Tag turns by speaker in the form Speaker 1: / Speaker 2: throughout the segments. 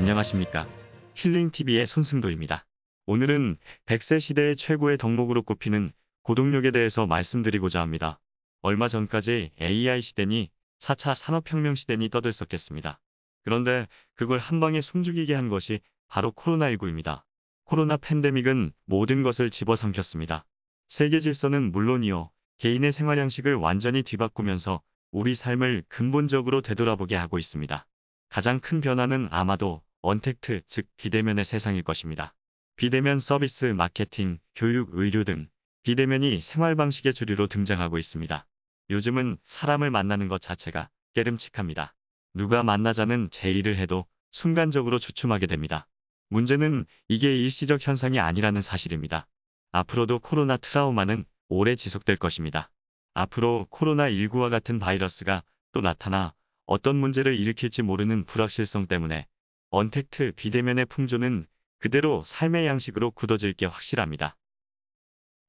Speaker 1: 안녕하십니까. 힐링TV의 손승도입니다. 오늘은 100세 시대의 최고의 덕목으로 꼽히는 고동력에 대해서 말씀드리고자 합니다. 얼마 전까지 AI 시대니 4차 산업혁명 시대니 떠들썩했습니다. 그런데 그걸 한방에 숨죽이게 한 것이 바로 코로나19입니다. 코로나 팬데믹은 모든 것을 집어삼켰습니다. 세계 질서는 물론이요. 개인의 생활 양식을 완전히 뒤바꾸면서 우리 삶을 근본적으로 되돌아보게 하고 있습니다. 가장 큰 변화는 아마도 언택트 즉 비대면의 세상일 것입니다. 비대면 서비스, 마케팅, 교육, 의료 등 비대면이 생활 방식의 주류로 등장하고 있습니다. 요즘은 사람을 만나는 것 자체가 깨름칙합니다. 누가 만나자는 제의를 해도 순간적으로 주춤하게 됩니다. 문제는 이게 일시적 현상이 아니라는 사실입니다. 앞으로도 코로나 트라우마는 오래 지속될 것입니다. 앞으로 코로나19와 같은 바이러스가 또 나타나 어떤 문제를 일으킬지 모르는 불확실성 때문에 언택트 비대면의 풍조는 그대로 삶의 양식으로 굳어질 게 확실합니다.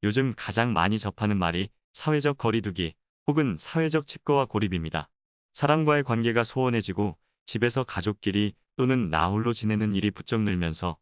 Speaker 1: 요즘 가장 많이 접하는 말이 사회적 거리두기 혹은 사회적 칩거와 고립입니다. 사람과의 관계가 소원해지고 집에서 가족끼리 또는 나홀로 지내는 일이 부쩍 늘면서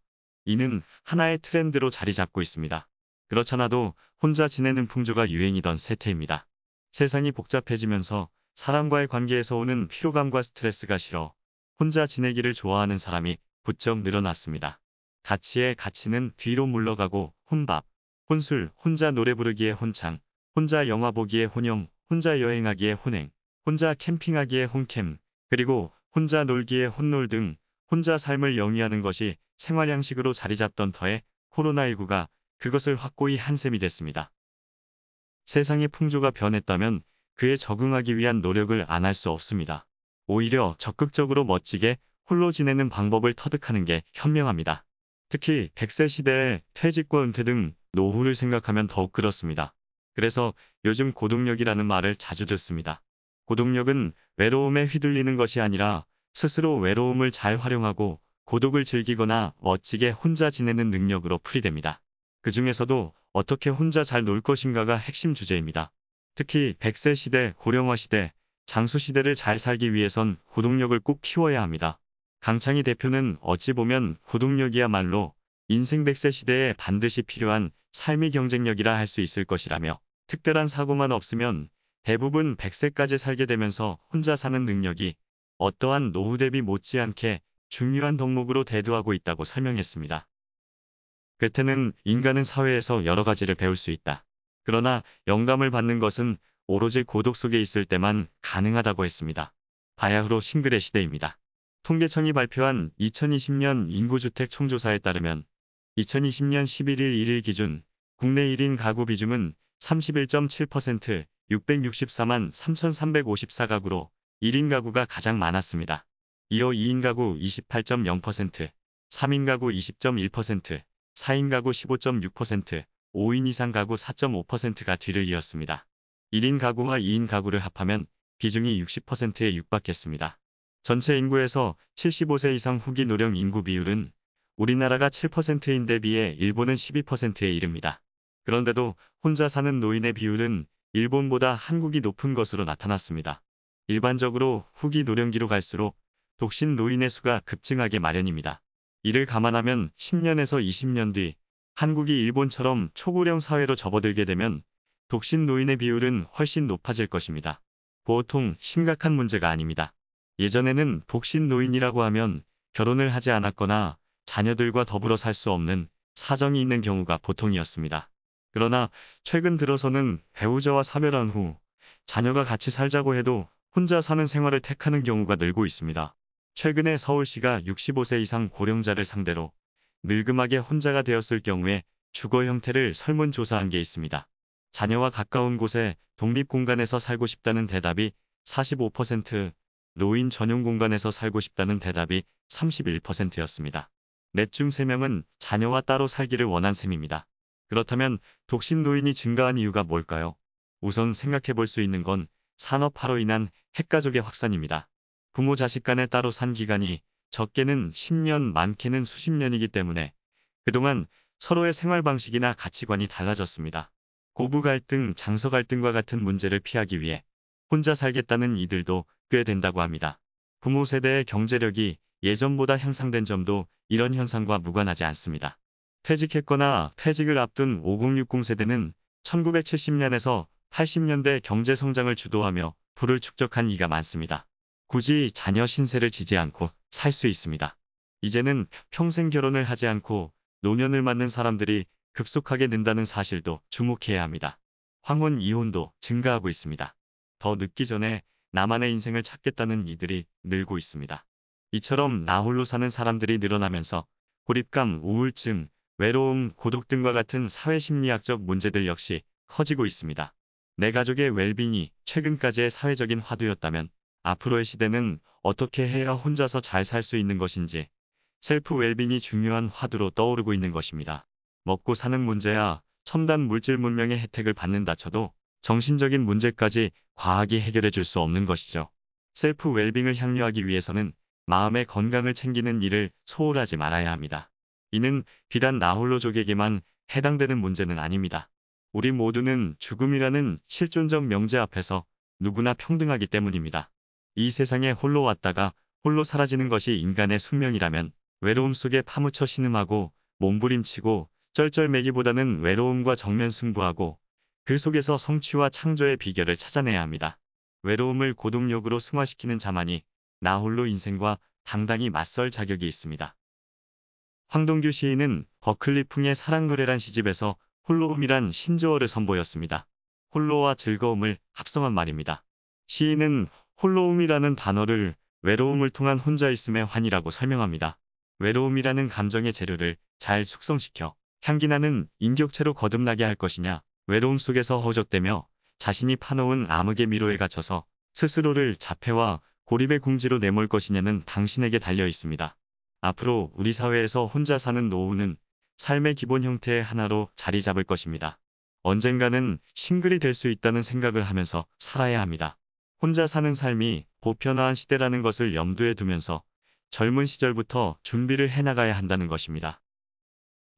Speaker 1: 이는 하나의 트렌드로 자리 잡고 있습니다. 그렇잖아도 혼자 지내는 풍조가 유행이던 세태입니다. 세상이 복잡해지면서 사람과의 관계에서 오는 피로감과 스트레스가 싫어 혼자 지내기를 좋아하는 사람이 부쩍 늘어났습니다. 가치의 가치는 뒤로 물러가고 혼밥, 혼술, 혼자 노래 부르기에 혼창, 혼자 영화 보기에 혼영, 혼자 여행하기에 혼행, 혼자 캠핑하기에 혼캠, 그리고 혼자 놀기에 혼놀 등 혼자 삶을 영위하는 것이 생활 양식으로 자리 잡던 터에 코로나19가 그것을 확고히 한셈이 됐습니다. 세상의 풍조가 변했다면 그에 적응하기 위한 노력을 안 할 수 없습니다. 오히려 적극적으로 멋지게 홀로 지내는 방법을 터득하는 게 현명합니다. 특히 100세 시대에 퇴직과 은퇴 등 노후를 생각하면 더욱 그렇습니다. 그래서 요즘 고독력이라는 말을 자주 듣습니다. 고독력은 외로움에 휘둘리는 것이 아니라 스스로 외로움을 잘 활용하고 고독을 즐기거나 멋지게 혼자 지내는 능력으로 풀이됩니다. 그 중에서도 어떻게 혼자 잘 놀 것인가가 핵심 주제입니다. 특히 100세 시대, 고령화 시대, 장수시대를 잘 살기 위해선 구독력을꼭 키워야 합니다. 강창희 대표는 어찌 보면 구독력이야말로 인생 100세 시대에 반드시 필요한 삶의 경쟁력이라 할 수 있을 것이라며 특별한 사고만 없으면 대부분 100세까지 살게 되면서 혼자 사는 능력이 어떠한 노후 대비 못지않게 중요한 덕목으로 대두하고 있다고 설명했습니다. 괴테는 인간은 사회에서 여러 가지를 배울 수 있다. 그러나 영감을 받는 것은 오로지 고독 속에 있을 때만 가능하다고 했습니다. 바야흐로 싱글의 시대입니다. 통계청이 발표한 2020년 인구주택 총조사에 따르면 2020년 11일 1일 기준 국내 1인 가구 비중은 31.7% 664만 3,354가구로 1인 가구가 가장 많았습니다. 이어 2인 가구 28.0%, 3인 가구 20.1%, 4인 가구 15.6%, 5인 이상 가구 4.5%가 뒤를 이었습니다. 1인 가구와 2인 가구를 합하면 비중이 60%에 육박했습니다. 전체 인구에서 75세 이상 후기 노령 인구 비율은 우리나라가 7%인데 비해 일본은 12%에 이릅니다. 그런데도 혼자 사는 노인의 비율은 일본보다 한국이 높은 것으로 나타났습니다. 일반적으로 후기 노령기로 갈수록 독신 노인의 수가 급증하게 마련입니다. 이를 감안하면 10년에서 20년 뒤 한국이 일본처럼 초고령 사회로 접어들게 되면 독신 노인의 비율은 훨씬 높아질 것입니다. 보통 심각한 문제가 아닙니다. 예전에는 독신 노인이라고 하면 결혼을 하지 않았거나 자녀들과 더불어 살 수 없는 사정이 있는 경우가 보통이었습니다. 그러나 최근 들어서는 배우자와 사별한 후 자녀가 같이 살자고 해도 혼자 사는 생활을 택하는 경우가 늘고 있습니다. 최근에 서울시가 65세 이상 고령자를 상대로 늙음하게 혼자가 되었을 경우에 주거 형태를 설문조사한 게 있습니다. 자녀와 가까운 곳에 독립공간에서 살고 싶다는 대답이 45%, 노인 전용 공간에서 살고 싶다는 대답이 31%였습니다. 넷중 3명은 자녀와 따로 살기를 원한 셈입니다. 그렇다면 독신 노인이 증가한 이유가 뭘까요? 우선 생각해 볼 수 있는 건 산업화로 인한 핵가족의 확산입니다. 부모 자식 간에 따로 산 기간이 적게는 10년, 많게는 수십 년이기 때문에 그동안 서로의 생활 방식이나 가치관이 달라졌습니다. 고부 갈등, 장서 갈등과 같은 문제를 피하기 위해 혼자 살겠다는 이들도 꽤 된다고 합니다. 부모 세대의 경제력이 예전보다 향상된 점도 이런 현상과 무관하지 않습니다. 퇴직했거나 퇴직을 앞둔 5060 세대는 1970년에서 80년대 경제 성장을 주도하며 부를 축적한 이가 많습니다. 굳이 자녀 신세를 지지 않고 살 수 있습니다. 이제는 평생 결혼을 하지 않고 노년을 맞는 사람들이 급속하게 는다는 사실도 주목해야 합니다. 황혼 이혼도 증가하고 있습니다. 더 늦기 전에 나만의 인생을 찾겠다는 이들이 늘고 있습니다. 이처럼 나 홀로 사는 사람들이 늘어나면서 고립감, 우울증, 외로움, 고독 등과 같은 사회심리학적 문제들 역시 커지고 있습니다. 내 가족의 웰빙이 최근까지의 사회적인 화두였다면 앞으로의 시대는 어떻게 해야 혼자서 잘 살 수 있는 것인지 셀프 웰빙이 중요한 화두로 떠오르고 있는 것입니다. 먹고 사는 문제야 첨단 물질 문명의 혜택을 받는다 쳐도 정신적인 문제까지 과학이 해결해 줄 수 없는 것이죠. 셀프 웰빙을 향유하기 위해서는 마음의 건강을 챙기는 일을 소홀하지 말아야 합니다. 이는 비단 나홀로족에게만 해당되는 문제는 아닙니다. 우리 모두는 죽음이라는 실존적 명제 앞에서 누구나 평등하기 때문입니다. 이 세상에 홀로 왔다가 홀로 사라지는 것이 인간의 숙명이라면 외로움 속에 파묻혀 신음하고 몸부림치고 절절매기보다는 외로움과 정면 승부하고 그 속에서 성취와 창조의 비결을 찾아내야 합니다. 외로움을 고동력으로 승화시키는 자만이 나홀로 인생과 당당히 맞설 자격이 있습니다. 황동규 시인은 버클리풍의 사랑노래란 시집에서 홀로움이란 신조어를 선보였습니다. 홀로와 즐거움을 합성한 말입니다. 시인은 홀로움이라는 단어를 외로움을 통한 혼자 있음의 환이라고 설명합니다. 외로움이라는 감정의 재료를 잘 숙성시켜 향기나는 인격체로 거듭나게 할 것이냐 외로움 속에서 허적대며 자신이 파놓은 암흑의 미로에 갇혀서 스스로를 자폐와 고립의 궁지로 내몰 것이냐는 당신에게 달려 있습니다. 앞으로 우리 사회에서 혼자 사는 노후는 삶의 기본 형태의 하나로 자리 잡을 것입니다. 언젠가는 싱글이 될 수 있다는 생각을 하면서 살아야 합니다. 혼자 사는 삶이 보편화한 시대라는 것을 염두에 두면서 젊은 시절부터 준비를 해나가야 한다는 것입니다.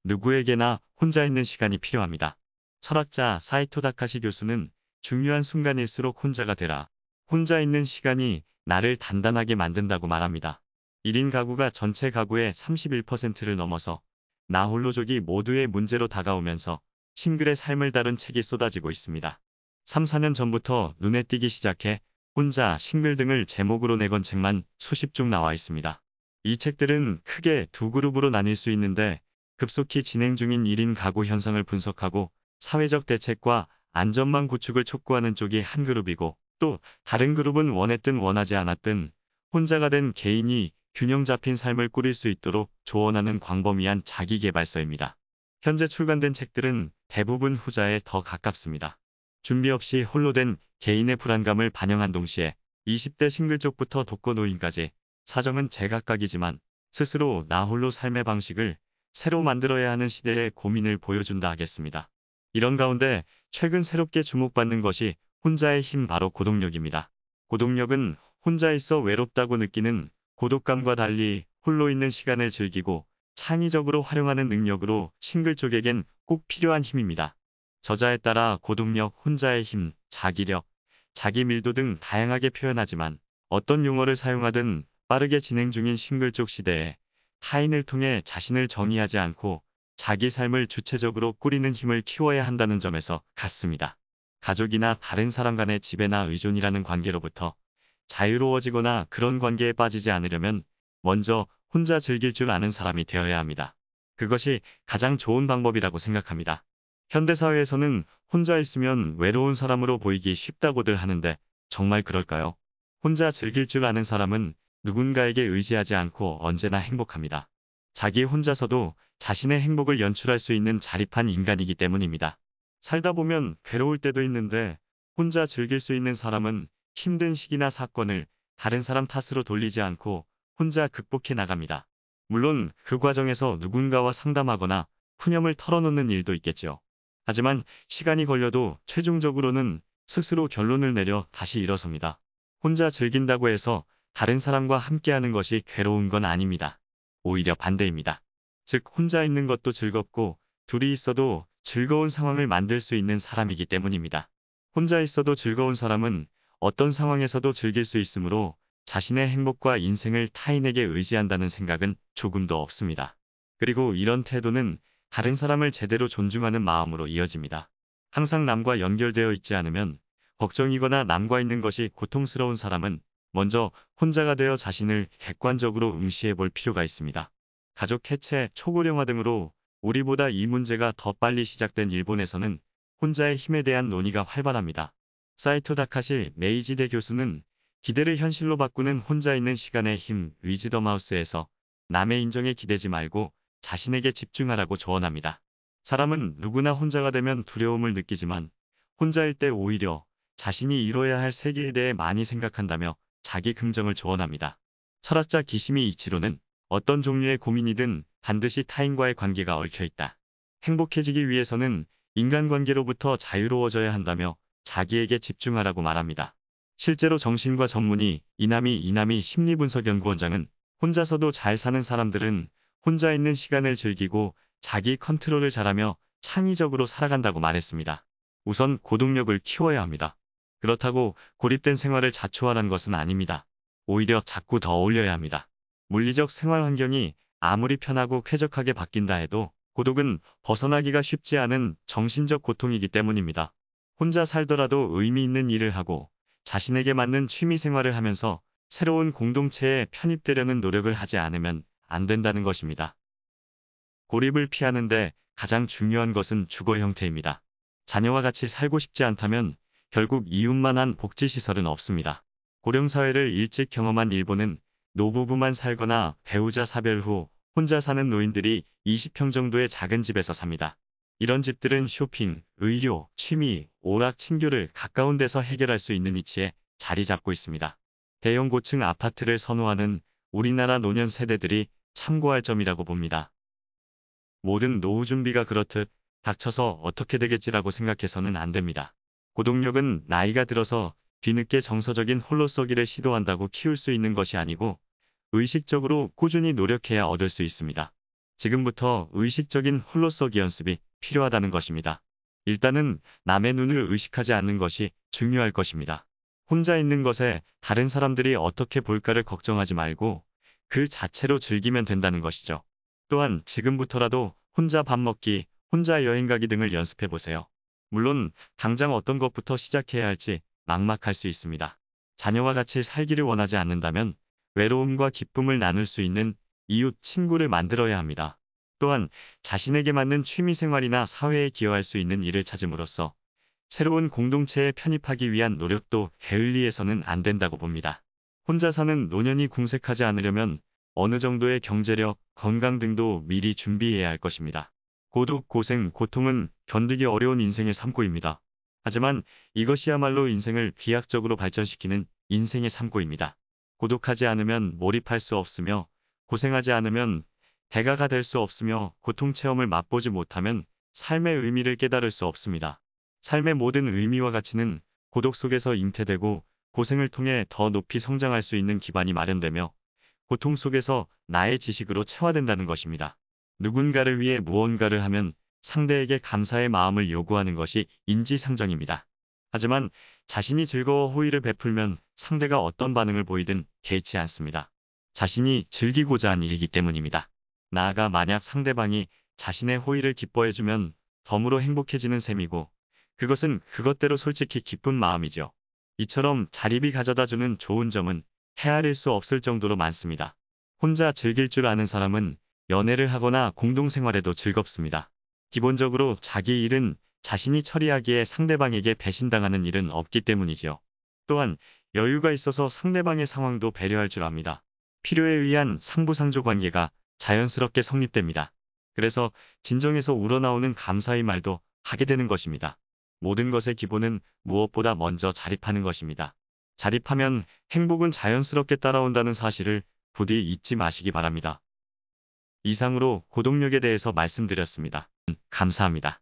Speaker 1: 누구에게나 혼자 있는 시간이 필요합니다. 철학자 사이토 다카시 교수는 중요한 순간일수록 혼자가 되라. 혼자 있는 시간이 나를 단단하게 만든다고 말합니다. 1인 가구가 전체 가구의 31%를 넘어서 나 홀로족이 모두의 문제로 다가오면서 싱글의 삶을 다룬 책이 쏟아지고 있습니다. 3, 4년 전부터 눈에 띄기 시작해 혼자 싱글 등을 제목으로 내건 책만 수십 쪽 나와 있습니다. 이 책들은 크게 두 그룹으로 나뉠 수 있는데 급속히 진행 중인 1인 가구 현상을 분석하고 사회적 대책과 안전망 구축을 촉구하는 쪽이 한 그룹이고 또 다른 그룹은 원했든 원하지 않았든 혼자가 된 개인이 균형 잡힌 삶을 꾸릴 수 있도록 조언하는 광범위한 자기개발서입니다. 현재 출간된 책들은 대부분 후자에 더 가깝습니다. 준비 없이 홀로 된 개인의 불안감을 반영한 동시에 20대 싱글족부터 독거노인까지 사정은 제각각이지만 스스로 나 홀로 삶의 방식을 새로 만들어야 하는 시대의 고민을 보여준다 하겠습니다. 이런 가운데 최근 새롭게 주목받는 것이 혼자의 힘 바로 고동력입니다. 고동력은 혼자 있어 외롭다고 느끼는 고독감과 달리 홀로 있는 시간을 즐기고 창의적으로 활용하는 능력으로 싱글 쪽에겐 꼭 필요한 힘입니다. 저자에 따라 고동력, 혼자의 힘, 자기력, 자기 밀도 등 다양하게 표현하지만 어떤 용어를 사용하든 빠르게 진행 중인 싱글 쪽 시대에 타인을 통해 자신을 정의하지 않고 자기 삶을 주체적으로 꾸리는 힘을 키워야 한다는 점에서 같습니다. 가족이나 다른 사람 간의 지배나 의존이라는 관계로부터 자유로워지거나 그런 관계에 빠지지 않으려면 먼저 혼자 즐길 줄 아는 사람이 되어야 합니다. 그것이 가장 좋은 방법이라고 생각합니다. 현대사회에서는 혼자 있으면 외로운 사람으로 보이기 쉽다고들 하는데 정말 그럴까요? 혼자 즐길 줄 아는 사람은 누군가에게 의지하지 않고 언제나 행복합니다. 자기 혼자서도 자신의 행복을 연출할 수 있는 자립한 인간이기 때문입니다. 살다 보면 괴로울 때도 있는데 혼자 즐길 수 있는 사람은 힘든 시기나 사건을 다른 사람 탓으로 돌리지 않고 혼자 극복해 나갑니다. 물론 그 과정에서 누군가와 상담하거나 푸념을 털어놓는 일도 있겠지요. 하지만 시간이 걸려도 최종적으로는 스스로 결론을 내려 다시 일어섭니다. 혼자 즐긴다고 해서 다른 사람과 함께하는 것이 괴로운 건 아닙니다. 오히려 반대입니다. 즉 혼자 있는 것도 즐겁고 둘이 있어도 즐거운 상황을 만들 수 있는 사람이기 때문입니다. 혼자 있어도 즐거운 사람은 어떤 상황에서도 즐길 수 있으므로 자신의 행복과 인생을 타인에게 의지한다는 생각은 조금도 없습니다. 그리고 이런 태도는 다른 사람을 제대로 존중하는 마음으로 이어집니다. 항상 남과 연결되어 있지 않으면 걱정이거나 남과 있는 것이 고통스러운 사람은 먼저 혼자가 되어 자신을 객관적으로 응시해 볼 필요가 있습니다. 가족 해체, 초고령화 등으로 우리보다 이 문제가 더 빨리 시작된 일본에서는 혼자의 힘에 대한 논의가 활발합니다. 사이토 다카시 메이지대 교수는 기대를 현실로 바꾸는 혼자 있는 시간의 힘 위즈더 마우스에서 남의 인정에 기대지 말고 자신에게 집중하라고 조언합니다. 사람은 누구나 혼자가 되면 두려움을 느끼지만 혼자일 때 오히려 자신이 이뤄야 할 세계에 대해 많이 생각한다며 자기 긍정을 조언합니다. 철학자 기시미 이치로는 어떤 종류의 고민이든 반드시 타인과의 관계가 얽혀있다. 행복해지기 위해서는 인간관계로부터 자유로워져야 한다며 자기에게 집중하라고 말합니다. 실제로 정신과 전문의 이남이 이남이 심리분석연구원장은 혼자서도 잘 사는 사람들은 혼자 있는 시간을 즐기고 자기 컨트롤을 잘하며 창의적으로 살아간다고 말했습니다. 우선 고동력을 키워야 합니다. 그렇다고 고립된 생활을 자초하란 것은 아닙니다. 오히려 자꾸 더 어울려야 합니다. 물리적 생활 환경이 아무리 편하고 쾌적하게 바뀐다 해도 고독은 벗어나기가 쉽지 않은 정신적 고통이기 때문입니다. 혼자 살더라도 의미 있는 일을 하고 자신에게 맞는 취미 생활을 하면서 새로운 공동체에 편입되려는 노력을 하지 않으면 안 된다는 것입니다. 고립을 피하는데 가장 중요한 것은 주거 형태입니다. 자녀와 같이 살고 싶지 않다면 결국 이웃만한 복지시설은 없습니다. 고령사회를 일찍 경험한 일본은 노부부만 살거나 배우자 사별 후 혼자 사는 노인들이 20평 정도의 작은 집에서 삽니다. 이런 집들은 쇼핑, 의료, 취미, 오락, 친교를 가까운 데서 해결할 수 있는 위치에 자리 잡고 있습니다. 대형 고층 아파트를 선호하는 우리나라 노년 세대들이 참고할 점이라고 봅니다. 모든 노후 준비가 그렇듯 닥쳐서 어떻게 되겠지라고 생각해서는 안 됩니다. 고동력은 나이가 들어서 뒤늦게 정서적인 홀로서기를 시도한다고 키울 수 있는 것이 아니고 의식적으로 꾸준히 노력해야 얻을 수 있습니다. 지금부터 의식적인 홀로서기 연습이 필요하다는 것입니다. 일단은 남의 눈을 의식하지 않는 것이 중요할 것입니다. 혼자 있는 것에 다른 사람들이 어떻게 볼까를 걱정하지 말고 그 자체로 즐기면 된다는 것이죠. 또한 지금부터라도 혼자 밥 먹기, 혼자 여행 가기 등을 연습해 보세요. 물론 당장 어떤 것부터 시작해야 할지 막막할 수 있습니다. 자녀와 같이 살기를 원하지 않는다면 외로움과 기쁨을 나눌 수 있는 이웃 친구를 만들어야 합니다. 또한 자신에게 맞는 취미생활이나 사회에 기여할 수 있는 일을 찾음으로써 새로운 공동체에 편입하기 위한 노력도 게을리해서는 안 된다고 봅니다. 혼자서는 노년이 궁색하지 않으려면 어느 정도의 경제력, 건강 등도 미리 준비해야 할 것입니다. 고독, 고생, 고통은 견디기 어려운 인생의 산고입니다. 하지만 이것이야말로 인생을 비약적으로 발전시키는 인생의 산고입니다. 고독하지 않으면 몰입할 수 없으며 고생하지 않으면 대가가 될 수 없으며 고통 체험을 맛보지 못하면 삶의 의미를 깨달을 수 없습니다. 삶의 모든 의미와 가치는 고독 속에서 잉태되고 고생을 통해 더 높이 성장할 수 있는 기반이 마련되며 고통 속에서 나의 지식으로 체화된다는 것입니다. 누군가를 위해 무언가를 하면 상대에게 감사의 마음을 요구하는 것이 인지상정입니다. 하지만 자신이 즐거워 호의를 베풀면 상대가 어떤 반응을 보이든 개의치 않습니다. 자신이 즐기고자 한 일이기 때문입니다. 나아가 만약 상대방이 자신의 호의를 기뻐해주면 덤으로 행복해지는 셈이고 그것은 그것대로 솔직히 기쁜 마음이죠. 이처럼 자립이 가져다주는 좋은 점은 헤아릴 수 없을 정도로 많습니다. 혼자 즐길 줄 아는 사람은 연애를 하거나 공동생활에도 즐겁습니다. 기본적으로 자기 일은 자신이 처리하기에 상대방에게 배신당하는 일은 없기 때문이지요. 또한 여유가 있어서 상대방의 상황도 배려할 줄 압니다. 필요에 의한 상부상조 관계가 자연스럽게 성립됩니다. 그래서 진정에서 우러나오는 감사의 말도 하게 되는 것입니다. 모든 것의 기본은 무엇보다 먼저 자립하는 것입니다. 자립하면 행복은 자연스럽게 따라온다는 사실을 부디 잊지 마시기 바랍니다. 이상으로 고동력에 대해서 말씀드렸습니다. 음, 감사합니다.